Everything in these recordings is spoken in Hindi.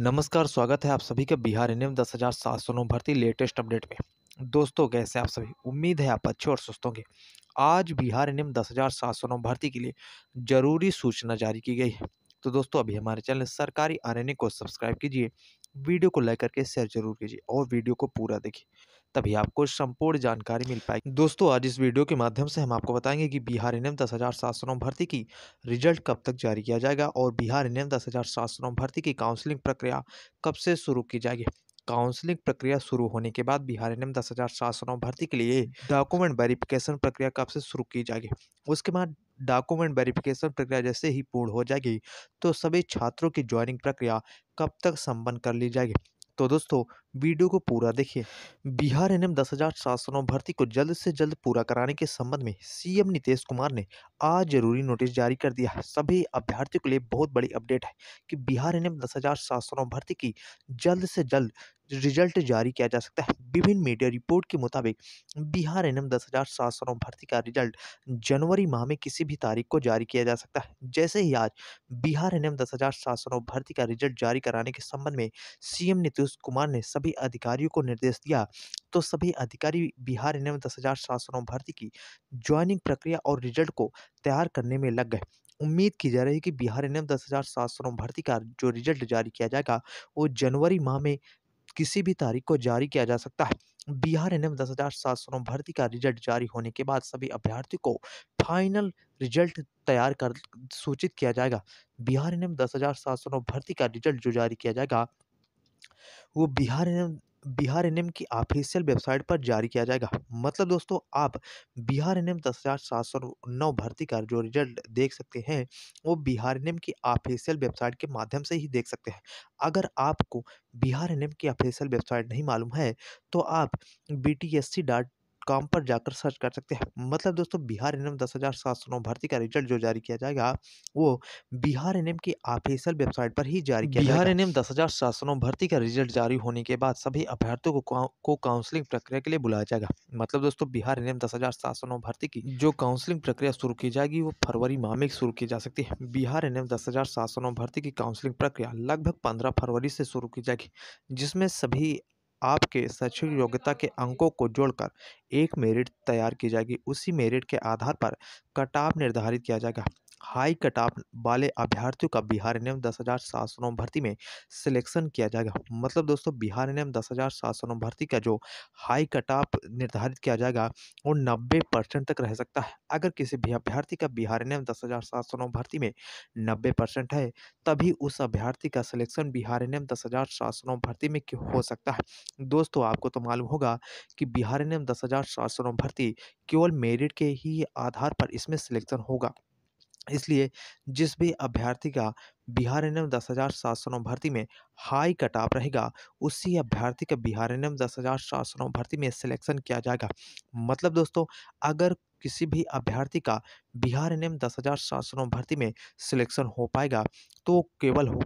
नमस्कार स्वागत है आप सभी का बिहार एन एम दस हज़ार सात सौ नौ भर्ती लेटेस्ट अपडेट में दोस्तों कैसे आप सभी उम्मीद है आप अच्छे और सुस्त होंगे आज बिहार एन एम दस हज़ार सात सौ नौ भर्ती के लिए ज़रूरी सूचना जारी की गई है तो दोस्तों अभी हमारे चैनल सरकारी आर एन ए को सब्सक्राइब कीजिए वीडियो को लाइक करके शेयर जरूर कीजिए और वीडियो को पूरा देखिए तभी आपको संपूर्ण जानकारी मिल पाएगी दोस्तों आज इस वीडियो के माध्यम से हम आपको बताएंगे कि बिहार एन एम दस हज़ार सात सौ नौ भर्ती की रिजल्ट कब तक जारी किया जाएगा और बिहार एन एम दस हज़ार सात सौ नौ भर्ती की काउंसलिंग प्रक्रिया कब से शुरू की जाएगी काउंसलिंग प्रक्रिया शुरू होने के बाद बिहार एन एम दस हज़ार सात सौ नौ भर्ती के लिए डॉक्यूमेंट वेरिफिकेशन प्रक्रिया कब से शुरू की जाएगी उसके बाद डॉक्यूमेंट वेरिफिकेशन प्रक्रिया जैसे ही पूर्ण हो जाएगी तो सभी छात्रों की ज्वाइनिंग प्रक्रिया कब तक संपन्न कर ली जाएगी तो दोस्तों वीडियो को पूरा देखिए बिहार एन एम दस हजार सात सौ नौ भर्ती को जल्द से जल्द पूरा कराने के संबंध में सीएम नीतीश कुमार ने आज जरूरी नोटिस जारी कर दिया सभी अभ्यर्थियों के लिए बहुत बड़ी अपडेट है कि बिहार एन एम दस हजार सात सौ नौ भर्ती की जल्द से जल्द रिजल्ट जारी किया जा सकता है विभिन्न मीडिया रिपोर्ट के मुताबिक बिहार एनएम दस हज़ार सात सौ भर्ती का रिजल्ट जनवरी माह में किसी भी तारीख को जारी किया जा सकता है जैसे ही आज बिहार एनएम दस हज़ार सात सौ भर्ती का रिजल्ट जारी कराने के संबंध में सीएम नीतीश कुमार ने सभी अधिकारियों को निर्देश दिया तो सभी अधिकारी बिहार एन एम भर्ती की ज्वाइनिंग प्रक्रिया और रिजल्ट को तैयार करने में लग गए उम्मीद की जा रही है कि बिहार एन एम भर्ती का जो रिजल्ट जारी किया जाएगा वो जनवरी माह में किसी भी तारीख को जारी किया जा सकता है बिहार एन एम दस हज़ार सात सौ नौ भर्ती का रिजल्ट जारी होने के बाद सभी अभ्यर्थियों को फाइनल रिजल्ट तैयार कर सूचित किया जाएगा बिहार एन एम दस हज़ार सात सौ नौ भर्ती का रिजल्ट जो जारी किया जाएगा वो Bihar N M Bihar N की ऑफिशियल वेबसाइट पर जारी किया जाएगा मतलब दोस्तों आप बिहार एन एम दस हज़ार सात सौ नौ भर्ती का जो रिजल्ट देख सकते हैं वो बिहार एन की ऑफिशियल वेबसाइट के माध्यम से ही देख सकते हैं अगर आपको बिहार एन की ऑफिशियल वेबसाइट नहीं मालूम है तो आप B T S C dot com पर जाकर सर्च कर सकते हैं मतलब दोस्तों बिहार एन एम दस हज़ार सात सौ नौ भर्ती का रिजल्ट जो जारी किया जाएगा वो बिहार एन एम की ऑफिशियल वेबसाइट पर ही जारी किया बिहार एन एम दस हज़ार सात सौ नौ भर्ती का रिजल्ट जारी होने के बाद सभी अभ्यर्थियों को को काउंसलिंग प्रक्रिया के लिए बुलाया जाएगा मतलब दोस्तों बिहार एन एम दस हज़ार सात सौ नौ भर्ती की जो काउंसलिंग प्रक्रिया शुरू की जाएगी वो फरवरी माह में शुरू की जा सकती है बिहार एन एम दस हज़ार सात सौ नौ भर्ती की काउंसलिंग प्रक्रिया लगभग पंद्रह फरवरी से शुरू की जाएगी जिसमें सभी आपके शैक्षिक योग्यता के अंकों को जोड़कर एक मेरिट तैयार की जाएगी उसी मेरिट के आधार पर कटाव निर्धारित किया जाएगा हाई कट ऑफ वाले अभ्यर्थियों का बिहार एन दस हज़ार सात सौ नौ भर्ती में सिलेक्शन किया जाएगा मतलब दोस्तों बिहार एन एम दस हज़ार सात सौ नौ भर्ती का जो हाई कट ऑफ निर्धारित किया जाएगा वो नब्बे परसेंट तक रह सकता है अगर किसी भी अभ्यर्थी का बिहार एन दस हज़ार सात सौ नौ भर्ती में नब्बे परसेंट है तभी उस अभ्यर्थी का सिलेक्शन बिहार एन एम दस हज़ार सात सौ नौ भर्ती में हो सकता है दोस्तों आपको तो मालूम होगा कि बिहार एन दस हज़ार सात सौ नौ भर्ती केवल मेरिट के ही आधार पर इसमें सिलेक्शन होगा इसलिए जिस भी अभ्यर्थी का बिहार एन एम दस हज़ार सात सौ नौ भर्ती में हाई कट ऑफ रहेगा उसी अभ्यर्थी का बिहार एन एम दस हज़ार सात सौ नौ भर्ती में सिलेक्शन किया जाएगा मतलब दोस्तों अगर किसी भी अभ्यर्थी का बिहार एन एम दस हज़ार सात सौ नौ भर्ती में सिलेक्शन हो पाएगा तो केवल हो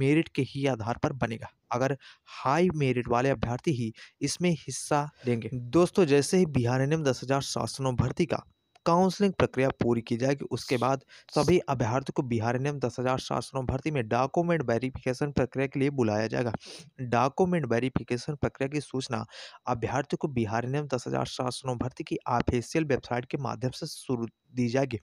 मेरिट के ही आधार पर बनेगा अगर हाई मेरिट वाले अभ्यर्थी ही इसमें हिस्सा लेंगे दोस्तों जैसे ही बिहार एन एम दस हज़ार सात सौ नौ भर्ती का काउंसलिंग प्रक्रिया पूरी की जाएगी उसके बाद सभी अभ्यर्थियों को बिहार नियम दस हज़ार सात सौ भर्ती में डॉक्यूमेंट वेरिफिकेशन प्रक्रिया के लिए बुलाया जाएगा डॉक्यूमेंट वेरिफिकेशन प्रक्रिया की सूचना अभ्यर्थियों को बिहार नियम दस हज़ार सात सौ भर्ती की ऑफिशियल वेबसाइट के माध्यम से शुरू दी जाएगी